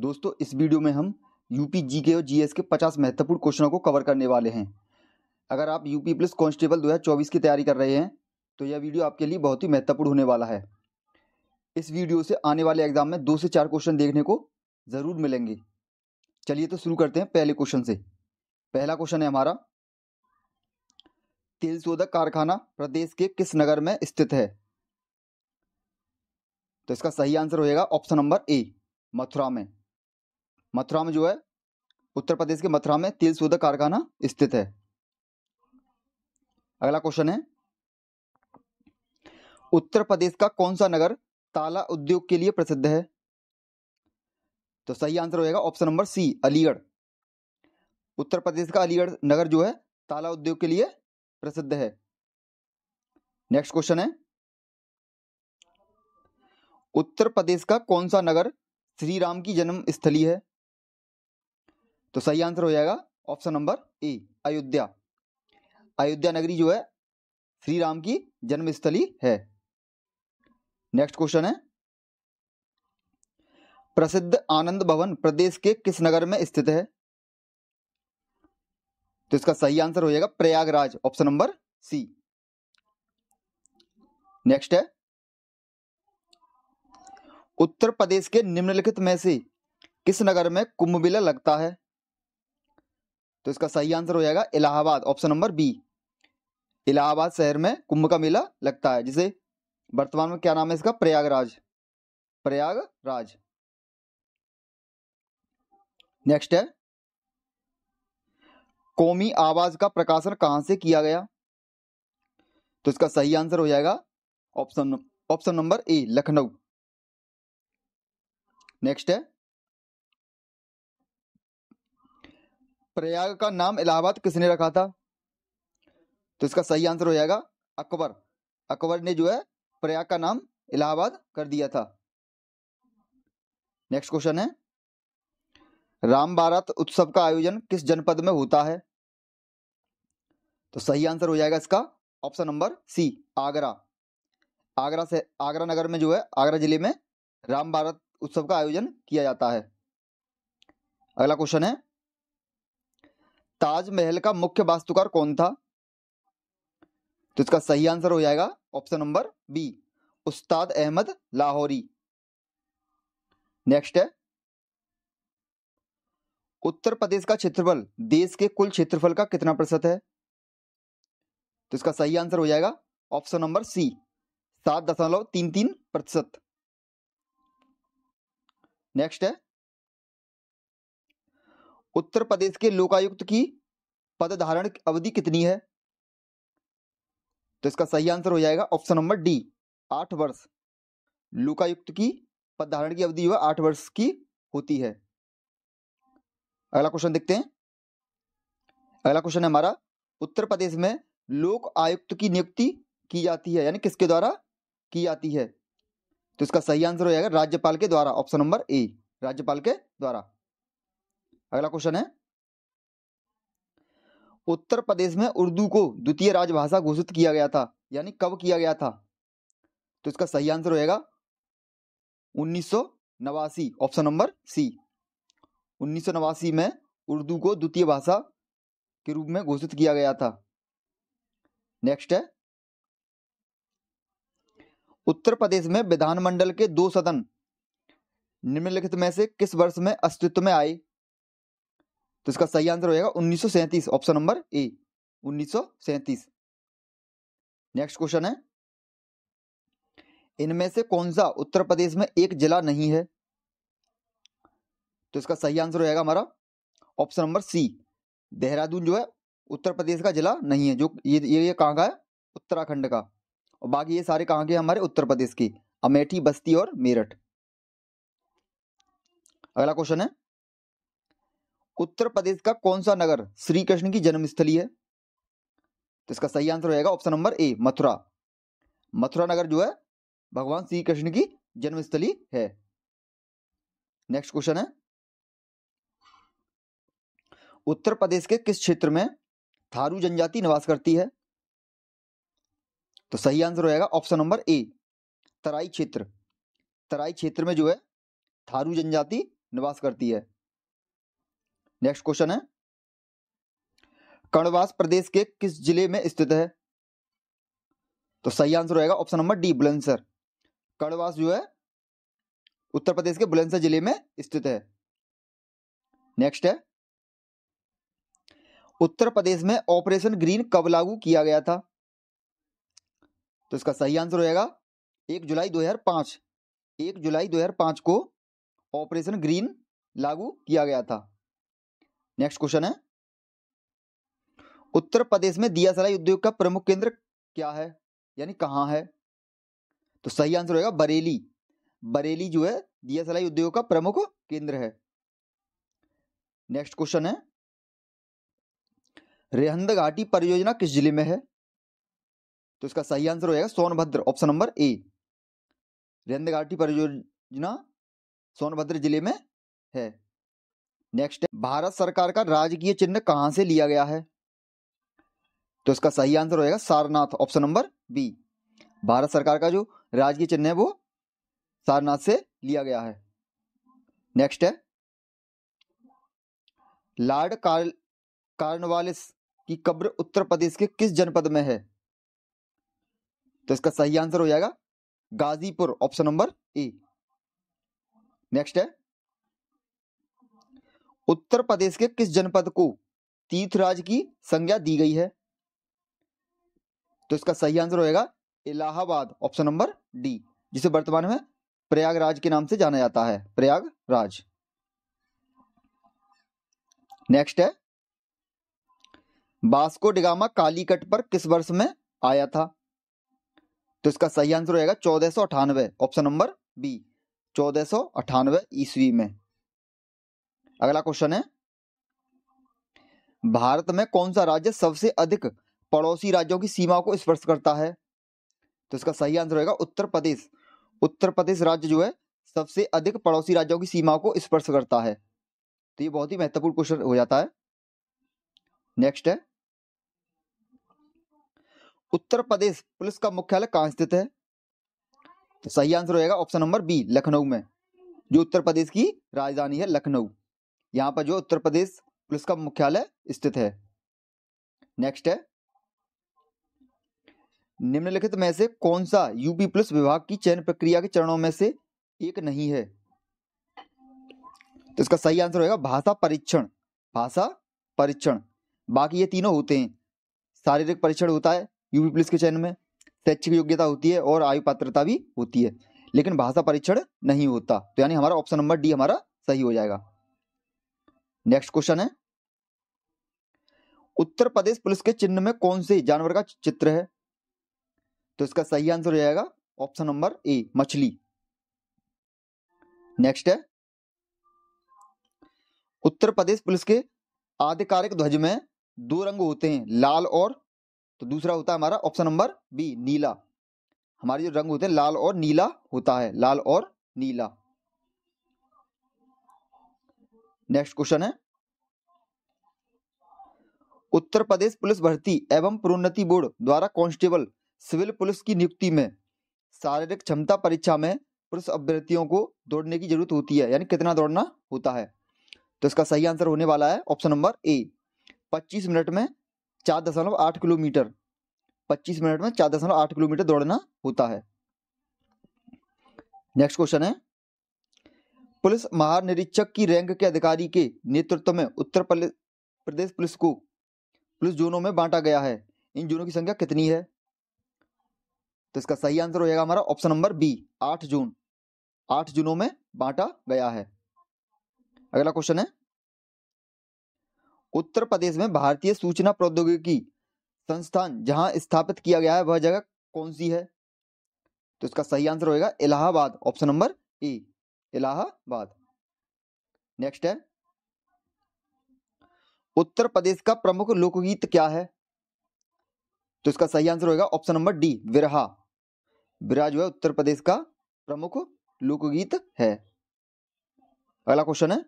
दोस्तों इस वीडियो में हम यूपी जीके और जीएस के 50 महत्वपूर्ण क्वेश्चनों को कवर करने वाले हैं अगर आप यूपी पुलिस कांस्टेबल 2024 की तैयारी कर रहे हैं तो यह वीडियो आपके लिए बहुत ही महत्वपूर्ण होने वाला है इस वीडियो से आने वाले एग्जाम में दो से चार क्वेश्चन देखने को ज़रूर मिलेंगे चलिए तो शुरू करते हैं पहले क्वेश्चन से पहला क्वेश्चन है हमारा तेल शोधक कारखाना प्रदेश के किस नगर में स्थित है तो इसका सही आंसर होएगा ऑप्शन नंबर ए मथुरा में मथुरा में जो है उत्तर प्रदेश के मथुरा में तिल शोधक कारखाना स्थित है अगला क्वेश्चन है उत्तर प्रदेश का कौन सा नगर ताला उद्योग के लिए प्रसिद्ध है तो सही आंसर होएगा option number C Aligarh Uttar Pradesh का अलीगढ़ नगर जो है ताला उद्योग के लिए प्रसिद्ध है नेक्स्ट क्वेश्चन है उत्तर प्रदेश का कौन सा नगर श्री राम की जन्म स्थली है तो सही आंसर हो जाएगा option number A Ayodhya Ayodhya नगरी जो है श्री राम की जन्मस्थली है नेक्स्ट क्वेश्चन है प्रसिद्ध आनंद भवन प्रदेश के किस नगर में स्थित है तो इसका सही आंसर हो जाएगा Prayagraj option number C next है उत्तर प्रदेश के निम्नलिखित में से किस नगर में कुंभ मेला लगता है तो इसका सही आंसर हो जाएगा Allahabad option number B Allahabad शहर में कुंभ का मेला लगता है जिसे वर्तमान में क्या नाम है इसका प्रयागराज प्रयागराज नेक्स्ट है कौमी आवाज का प्रकाशन कहां से किया गया तो इसका सही आंसर हो जाएगा option option number A Lucknow next है प्रयाग का नाम इलाहाबाद किसने रखा था तो इसका सही आंसर हो जाएगा अकबर अकबर ने जो है प्रयाग का नाम इलाहाबाद कर दिया था नेक्स्ट क्वेश्चन है राम भारत उत्सव का आयोजन किस जनपद में होता है तो सही आंसर हो जाएगा इसका option number C Agra Agra से आगरा नगर में जो है आगरा जिले में राम भारत उत्सव का आयोजन किया जाता है अगला क्वेश्चन है ताजमहल का मुख्य वास्तुकार कौन था तो इसका सही आंसर हो जाएगा ऑप्शन नंबर बी उस्ताद अहमद लाहौरी नेक्स्ट है उत्तर प्रदेश का क्षेत्रफल देश के कुल क्षेत्रफल का कितना प्रतिशत है तो इसका सही आंसर हो जाएगा ऑप्शन नंबर सी सात दशमलव तीन तीन प्रतिशत नेक्स्ट है उत्तर प्रदेश के लोकायुक्त की पदधारण अवधि कितनी है तो इसका सही आंसर हो जाएगा ऑप्शन नंबर डी आठ वर्ष लोकायुक्त की पदधारण की अवधि आठ वर्ष की होती है अगला क्वेश्चन देखते हैं अगला क्वेश्चन है हमारा उत्तर प्रदेश में लोक आयुक्त की नियुक्ति की जाती है यानी किसके द्वारा की जाती है तो इसका सही आंसर हो जाएगा राज्यपाल के द्वारा ऑप्शन नंबर ए राज्यपाल के द्वारा अगला क्वेश्चन है उत्तर प्रदेश में उर्दू को द्वितीय राजभाषा घोषित किया गया था यानी कब किया गया था तो इसका सही आंसर होगा उन्नीस ऑप्शन नंबर सी उन्नीस में उर्दू को द्वितीय भाषा के रूप में घोषित किया गया था नेक्स्ट है उत्तर प्रदेश में विधानमंडल के दो सदन निम्नलिखित में से किस वर्ष में अस्तित्व में आए तो इसका सही आंसर होगा उन्नीस ऑप्शन नंबर ए उन्नीस नेक्स्ट क्वेश्चन है इनमें से कौन सा उत्तर प्रदेश में एक जिला नहीं है तो इसका सही आंसर जाएगा हमारा ऑप्शन नंबर सी देहरादून जो है उत्तर प्रदेश का जिला नहीं है जो ये ये, ये कहाँ का है उत्तराखंड का और बाकी ये सारे कहाँ के हमारे उत्तर प्रदेश के अमेठी बस्ती और मेरठ अगला क्वेश्चन है उत्तर प्रदेश का कौन सा नगर श्री कृष्ण की जन्मस्थली है तो इसका सही आंसर होगा option number A Mathura Mathura नगर जो है भगवान श्री कृष्ण की जन्मस्थली है नेक्स्ट क्वेश्चन है उत्तर प्रदेश के किस क्षेत्र में थारू जनजाति निवास करती है तो सही आंसर रहेगा ऑप्शन नंबर ए तराई क्षेत्र तराई क्षेत्र में जो है थारू जनजाति निवास करती है नेक्स्ट क्वेश्चन है कर्णवास प्रदेश के किस जिले में स्थित है तो सही आंसर होगा option number D Bulandshahr Karnavas जो है उत्तर प्रदेश के बुलंदसर जिले में स्थित है नेक्स्ट है उत्तर प्रदेश में ऑपरेशन ग्रीन कब लागू किया गया था तो इसका सही आंसर होगा एक जुलाई 2005 एक जुलाई 2005 को ऑपरेशन ग्रीन लागू किया गया था नेक्स्ट क्वेश्चन है उत्तर प्रदेश में दिया सलाई उद्योग का प्रमुख केंद्र क्या है यानी कहाँ है तो सही आंसर होगा बरेली बरेली जो है दिया सलाई उद्योग का प्रमुख केंद्र है नेक्स्ट क्वेश्चन है रेहंद घाटी परियोजना किस जिले में है तो इसका सही आंसर होगा Sonbhadra option number A Rihand घाटी परियोजना सोनभद्र जिले में है नेक्स्ट है भारत सरकार का राजकीय चिन्ह कहां से लिया गया है तो इसका सही आंसर होगा Sarnath option number B Bharat सरकार का जो राजकीय चिन्ह है वो सारनाथ से लिया गया है नेक्स्ट है लॉर्ड कार्ल कार्नवालिस की कब्र उत्तर प्रदेश के किस जनपद में है तो इसका सही आंसर हो जाएगा Ghazipur option number A next है उत्तर प्रदेश के किस जनपद को तीर्थराज की संज्ञा दी गई है तो इसका सही आंसर होगा इलाहाबाद ऑप्शन नंबर डी जिसे वर्तमान में प्रयागराज के नाम से जाना जाता है प्रयागराज नेक्स्ट है बास्को डिगामा कालीकट पर किस वर्ष में आया था तो इसका सही आंसर होगा चौदह सौ अठानवे ऑप्शन नंबर बी चौदह सौ अठानवे ईस्वी में अगला क्वेश्चन है भारत में कौन सा राज्य सबसे अधिक पड़ोसी राज्यों की सीमा को स्पर्श करता है तो इसका सही आंसर होगा उत्तर प्रदेश उत्तर प्रदेश राज्य जो है सबसे अधिक पड़ोसी राज्यों की सीमा को स्पर्श करता है तो ये बहुत ही महत्वपूर्ण क्वेश्चन हो जाता है नेक्स्ट है उत्तर प्रदेश पुलिस का मुख्यालय कहां स्थित है तो सही आंसर होगा ऑप्शन नंबर बी लखनऊ में जो उत्तर प्रदेश की राजधानी है लखनऊ यहाँ पर जो उत्तर प्रदेश पुलिस का मुख्यालय स्थित है नेक्स्ट है निम्नलिखित में से कौन सा यूपी पुलिस विभाग की चयन प्रक्रिया के चरणों में से एक नहीं है तो इसका सही आंसर होगा भाषा परीक्षण भाषा परीक्षण बाकी ये तीनों होते हैं शारीरिक परीक्षण होता है यूपी पुलिस के चयन में शैक्षिक योग्यता होती है और आयु पात्रता भी होती है लेकिन भाषा परीक्षण नहीं होता तो यानी हमारा ऑप्शन नंबर डी हमारा सही हो जाएगा नेक्स्ट क्वेश्चन है उत्तर प्रदेश पुलिस के चिन्ह में कौन से जानवर का चित्र है तो इसका सही आंसर हो जाएगा ऑप्शन नंबर ए मछली नेक्स्ट है उत्तर प्रदेश पुलिस के आधिकारिक ध्वज में दो रंग होते हैं लाल और तो दूसरा होता है हमारा ऑप्शन नंबर बी नीला हमारे जो रंग होते हैं लाल और नीला होता है लाल और नीला नेक्स्ट क्वेश्चन है उत्तर प्रदेश पुलिस भर्ती एवं प्रोन्नति बोर्ड द्वारा कांस्टेबल सिविल पुलिस की नियुक्ति में शारीरिक क्षमता परीक्षा में पुलिस अभ्यर्थियों को दौड़ने की जरूरत होती है यानी कितना दौड़ना होता है तो इसका सही आंसर होने वाला है ऑप्शन नंबर ए 25 मिनट में चार दशमलव आठ किलोमीटर 25 मिनट में चार दशमलव आठ किलोमीटर दौड़ना होता है नेक्स्ट क्वेश्चन है पुलिस महानिरीक्षक की रैंक के अधिकारी के नेतृत्व में उत्तर प्रदेश पुलिस को पुलिस जोनों में बांटा गया है इन जोनों की संख्या कितनी है तो इसका सही आंसर हो जाएगा हमारा ऑप्शन नंबर बी आठ जून आठ जूनों में बांटा गया है अगला क्वेश्चन है उत्तर प्रदेश में भारतीय सूचना प्रौद्योगिकी संस्थान जहां स्थापित किया गया है वह जगह कौन सी है तो इसका सही आंसर होगा Allahabad option number A Allahabad next है उत्तर प्रदेश का प्रमुख लोकगीत क्या है तो इसका सही आंसर होगा option number D Virha Virha जो है उत्तर प्रदेश का प्रमुख लोकगीत है अगला क्वेश्चन है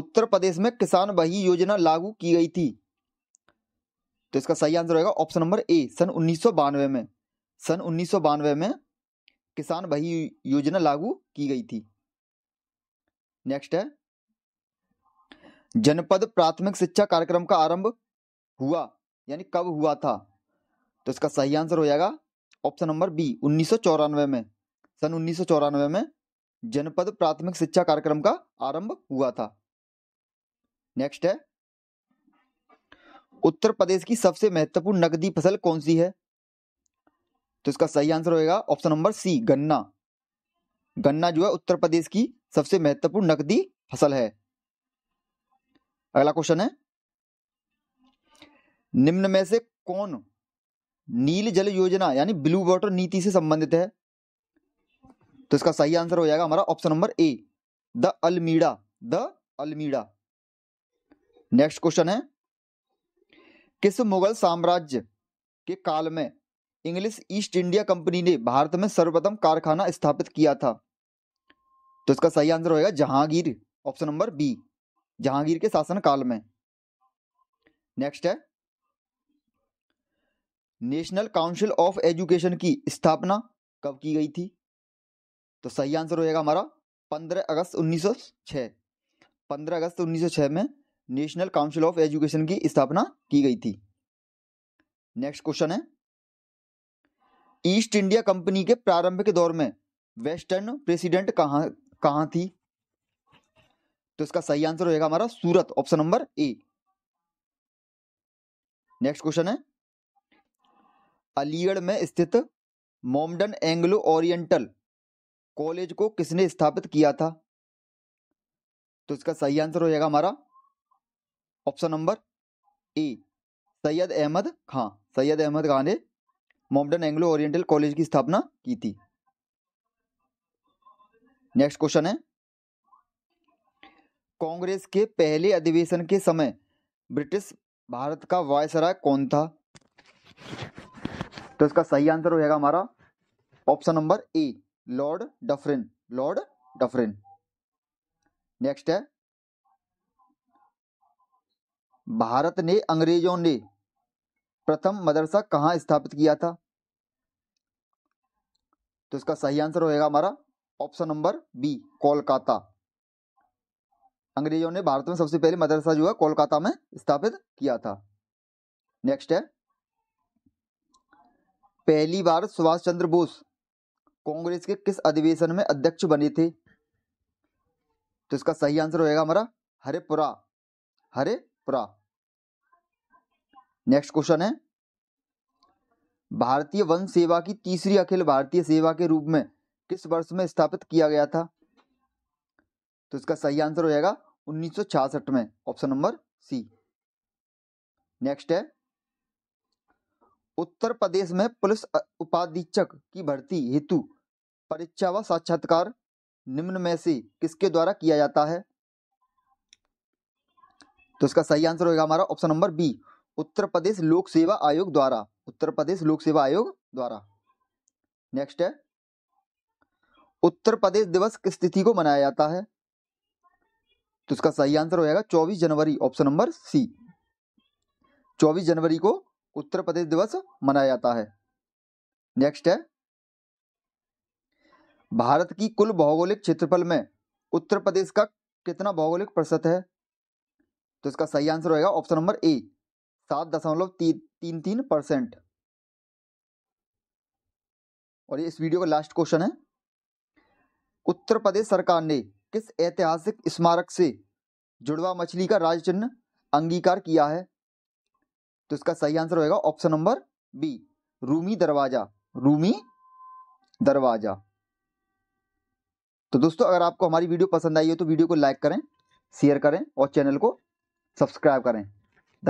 उत्तर प्रदेश में किसान बही योजना लागू की गई थी तो इसका सही आंसर होगा ऑप्शन नंबर ए सन उन्नीस में सन उन्नीस में किसान वही योजना लागू की गई थी नेक्स्ट है जनपद प्राथमिक शिक्षा कार्यक्रम का आरंभ हुआ यानी कब हुआ था तो इसका सही आंसर हो जाएगा ऑप्शन नंबर बी उन्नीस में सन उन्नीस में जनपद प्राथमिक शिक्षा कार्यक्रम का आरंभ हुआ था नेक्स्ट है उत्तर प्रदेश की सबसे महत्वपूर्ण नकदी फसल कौन सी है तो इसका सही आंसर होगा ऑप्शन नंबर सी गन्ना गन्ना जो है उत्तर प्रदेश की सबसे महत्वपूर्ण नकदी फसल है अगला क्वेश्चन है निम्न में से कौन नील जल योजना यानी ब्लू वाटर नीति से संबंधित है तो इसका सही आंसर हो जाएगा हमारा option number A de Almeida de Almeida next question है किस मुगल साम्राज्य के काल में इंग्लिश ईस्ट इंडिया कंपनी ने भारत में सर्वप्रथम कारखाना स्थापित किया था तो इसका सही आंसर होगा Jahangir option number B Jahangir के शासनकाल में नेक्स्ट है नेशनल काउंसिल ऑफ एजुकेशन की स्थापना कब की गई थी तो सही आंसर होएगा हमारा 15 अगस्त 1906 15 अगस्त 1906 में नेशनल काउंसिल ऑफ एजुकेशन की स्थापना की गई थी नेक्स्ट क्वेश्चन है ईस्ट इंडिया कंपनी के प्रारंभ के दौर में वेस्टर्न प्रेसिडेंट कहां कहां थी तो इसका सही आंसर होगा हमारा Surat option number A next question है अलीगढ़ में स्थित मोमडन एंग्लो ओरिएंटल कॉलेज को किसने स्थापित किया था तो इसका सही आंसर हो जाएगा हमारा option number A Sayyid Ahmad Khan Sayyid Ahmad Khan ने मॉमडन एंग्लो ओरिएंटल कॉलेज की स्थापना की थी नेक्स्ट क्वेश्चन है कांग्रेस के पहले अधिवेशन के समय ब्रिटिश भारत का वायसराय कौन था तो इसका सही आंसर होगा हमारा option number A lord Dufferin lord Dufferin next है भारत ने अंग्रेजों ने प्रथम मदरसा कहाँ स्थापित किया था तो इसका सही आंसर होएगा हमारा ऑप्शन नंबर बी कोलकाता अंग्रेजों ने भारत में सबसे पहले मदरसा जो है कोलकाता में स्थापित किया था नेक्स्ट है पहली बार सुभाष चंद्र बोस कांग्रेस के किस अधिवेशन में अध्यक्ष बने थे तो इसका सही आंसर होएगा हमारा हरेपुरा हरेपुरा नेक्स्ट क्वेश्चन है भारतीय वन सेवा की तीसरी अखिल भारतीय सेवा के रूप में किस वर्ष में स्थापित किया गया था तो इसका सही आंसर हो जाएगा उन्नीस में ऑप्शन नंबर सी नेक्स्ट है उत्तर प्रदेश में पुलिस उपाधीक्षक की भर्ती हेतु परीक्षा व साक्षात्कार निम्न में से किसके द्वारा किया जाता है तो इसका सही आंसर होगा हमारा option number B Uttar Pradesh Lok Seva आयोग द्वारा उत्तर प्रदेश लोक सेवा आयोग द्वारा नेक्स्ट है उत्तर प्रदेश दिवस किस तिथि को मनाया जाता है तो इसका सही आंसर हो जाएगा चौबीस जनवरी ऑप्शन नंबर सी चौबीस जनवरी को उत्तर प्रदेश दिवस मनाया जाता है नेक्स्ट है भारत की कुल भौगोलिक क्षेत्रफल में उत्तर प्रदेश का कितना भौगोलिक प्रतिशत है तो इसका सही आंसर होगा ऑप्शन नंबर ए सात दशमलव ती, तीन तीन परसेंट और ये इस वीडियो का लास्ट क्वेश्चन है उत्तर प्रदेश सरकार ने किस ऐतिहासिक स्मारक से जुड़वा मछली का राज चिन्ह अंगीकार किया है तो इसका सही आंसर होगा ऑप्शन नंबर बी रूमी दरवाजा रूमी दरवाजा तो दोस्तों अगर आपको हमारी वीडियो पसंद आई हो तो वीडियो को लाइक करें शेयर करें और चैनल को सब्सक्राइब करें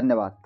धन्यवाद